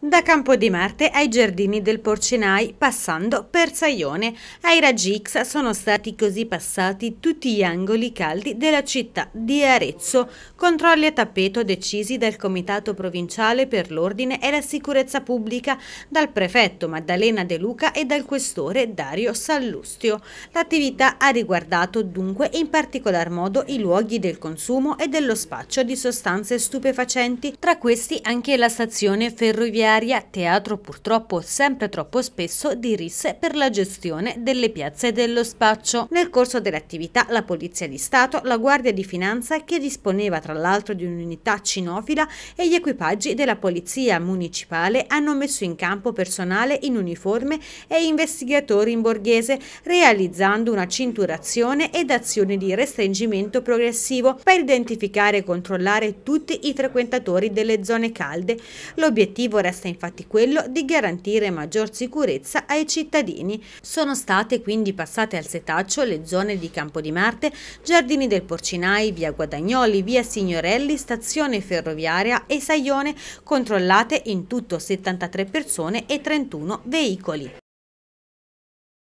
Da Campo di Marte ai giardini del Porcinai, passando per Saione, ai raggi X sono stati così passati tutti gli angoli caldi della città di Arezzo, controlli a tappeto decisi dal Comitato Provinciale per l'Ordine e la Sicurezza Pubblica, dal prefetto Maddalena De Luca e dal questore Dario Sallustio. L'attività ha riguardato dunque in particolar modo i luoghi del consumo e dello spaccio di sostanze stupefacenti, tra questi anche la stazione ferroviaria aria, teatro purtroppo sempre troppo spesso di risse per la gestione delle piazze dello spaccio. Nel corso dell'attività la Polizia di Stato, la Guardia di Finanza che disponeva tra l'altro di un'unità cinofila e gli equipaggi della Polizia Municipale hanno messo in campo personale in uniforme e investigatori in borghese realizzando una cinturazione ed azioni di restringimento progressivo per identificare e controllare tutti i frequentatori delle zone calde. L'obiettivo resta interesse è infatti quello di garantire maggior sicurezza ai cittadini. Sono state quindi passate al setaccio le zone di Campo di Marte, Giardini del Porcinai, via Guadagnoli, via Signorelli, stazione ferroviaria e Saione, controllate in tutto 73 persone e 31 veicoli.